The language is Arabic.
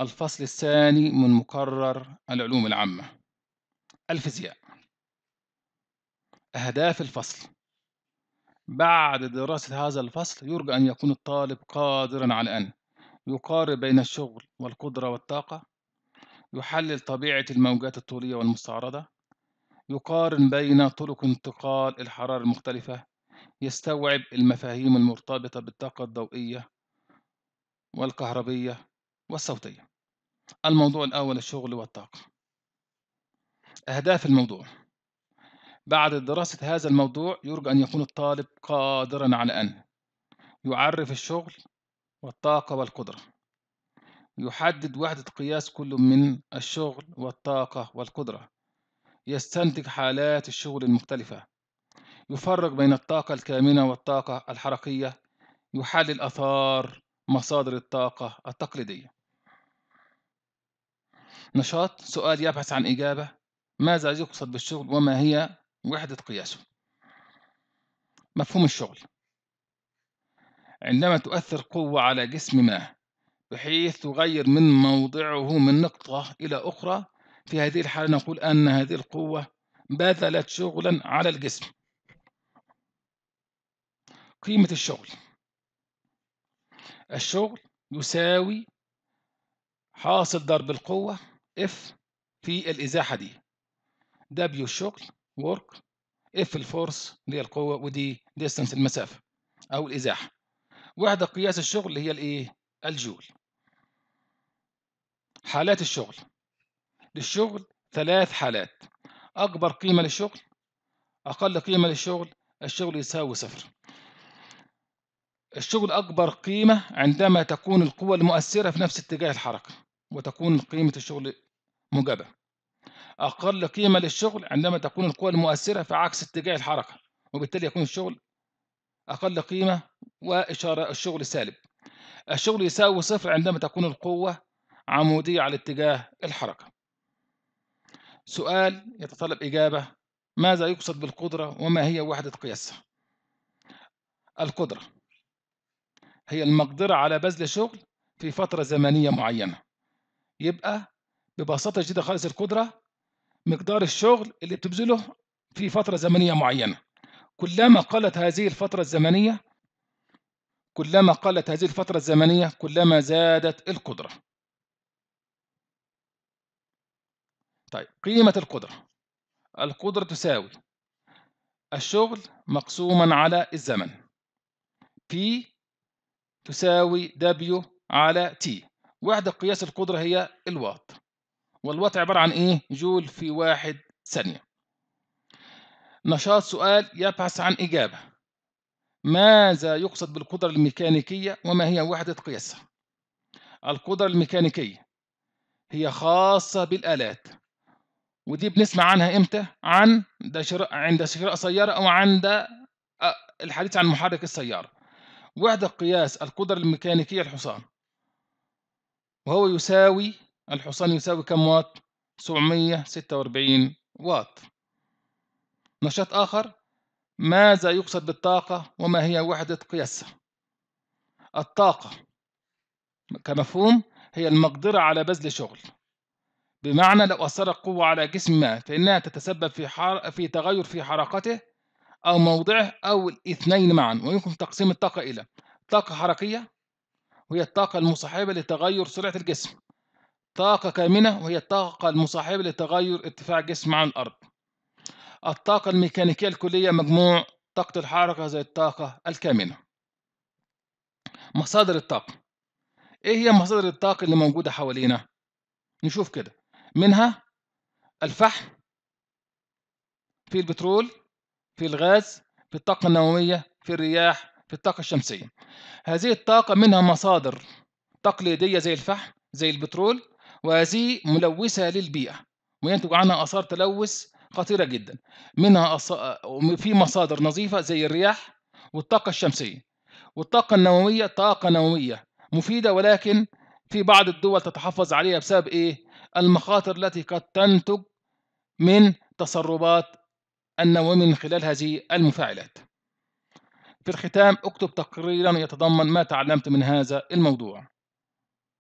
الفصل الثاني من مقرر العلوم العامة الفيزياء أهداف الفصل بعد دراسة هذا الفصل يرجى أن يكون الطالب قادرا على أن يقارب بين الشغل والقدرة والطاقة يحلل طبيعة الموجات الطولية والمستعرضة يقارن بين طرق انتقال الحرارة المختلفة يستوعب المفاهيم المرتبطة بالطاقة الضوئية والكهربية والصوتية الموضوع الأول الشغل والطاقة أهداف الموضوع بعد دراسة هذا الموضوع يرجى أن يكون الطالب قادرا على أن يعرف الشغل والطاقة والقدرة يحدد وحدة قياس كل من الشغل والطاقة والقدرة يستنتج حالات الشغل المختلفة يفرق بين الطاقة الكامنة والطاقة الحركية يحلل آثار مصادر الطاقة التقليدية نشاط سؤال يبحث عن إجابة ماذا يقصد بالشغل وما هي وحدة قياسه مفهوم الشغل عندما تؤثر قوة على جسم ما بحيث تغير من موضعه من نقطة إلى أخرى في هذه الحالة نقول أن هذه القوة بذلت شغلا على الجسم قيمة الشغل الشغل يساوي حاصل ضرب القوة F في الإزاحة دي W الشغل work F الفورس اللي هي القوة ودي distance المسافة أو الإزاحة وحدة قياس الشغل اللي هي الإيه؟ الجول حالات الشغل للشغل ثلاث حالات أكبر قيمة للشغل أقل قيمة للشغل الشغل يساوي صفر الشغل أكبر قيمة عندما تكون القوى المؤثرة في نفس اتجاه الحركة وتكون قيمة الشغل موجبة أقل قيمة للشغل عندما تكون القوى المؤثرة في عكس اتجاه الحركة وبالتالي يكون الشغل أقل قيمة وإشارة الشغل سالب الشغل يساوي صفر عندما تكون القوة عمودية على اتجاه الحركة سؤال يتطلب إجابة ماذا يقصد بالقدرة وما هي وحدة قياسها القدرة هي المقدرة على بذل شغل في فترة زمنية معينة يبقى ببساطة شديدة خالص القدرة مقدار الشغل اللي بتبذله في فترة زمنية معينة كلما قلت هذه الفترة الزمنية كلما قلت هذه الفترة الزمنية كلما زادت القدرة طيب قيمة القدرة القدرة تساوي الشغل مقسوما على الزمن في تساوي دبليو على تي وحدة قياس القدرة هي الواط والواط عبارة عن إيه؟ جول في واحد ثانية نشاط سؤال يبحث عن إجابة ماذا يقصد بالقدرة الميكانيكية وما هي وحدة قياسها؟ القدرة الميكانيكية هي خاصة بالآلات ودي بنسمع عنها إمتى؟ عن ده شراء عند شراء سيارة أو عند آه، الحديث عن محرك السيارة وحدة قياس القدرة الميكانيكية الحصان وهو يساوي الحصان يساوي كم واط 746 واط نشاط آخر ماذا يقصد بالطاقة وما هي وحدة قياسها الطاقة كمفهوم هي المقدرة على بذل شغل بمعنى لو أثرت قوة على جسم ما فإنها تتسبب في, حر... في تغير في حركته أو موضعه أو الاثنين معا ويمكن تقسيم الطاقة إلى طاقة حركية وهي الطاقة المصاحبة لتغير سرعة الجسم طاقة كامنة وهي الطاقة المصاحبة لتغير ارتفاع الجسم عن الأرض الطاقة الميكانيكية الكلية مجموع طاقة الحركة زي الطاقة الكامنة مصادر الطاقة إيه هي مصادر الطاقة اللي موجودة حوالينا؟ نشوف كده منها الفحم في البترول في الغاز في الطاقة النووية في الرياح في الطاقة الشمسية هذه الطاقة منها مصادر تقليدية زي الفحم زي البترول وهذه ملوثة للبيئة وينتج عنها آثار تلوث خطيرة جدا منها أص... في مصادر نظيفة زي الرياح والطاقة الشمسية والطاقة النووية طاقة نووية مفيدة ولكن في بعض الدول تتحفظ عليها بسبب إيه؟ المخاطر التي قد تنتج من تسربات أن ومن خلال هذه المفاعلات في الختام اكتب تقريرا يتضمن ما تعلمت من هذا الموضوع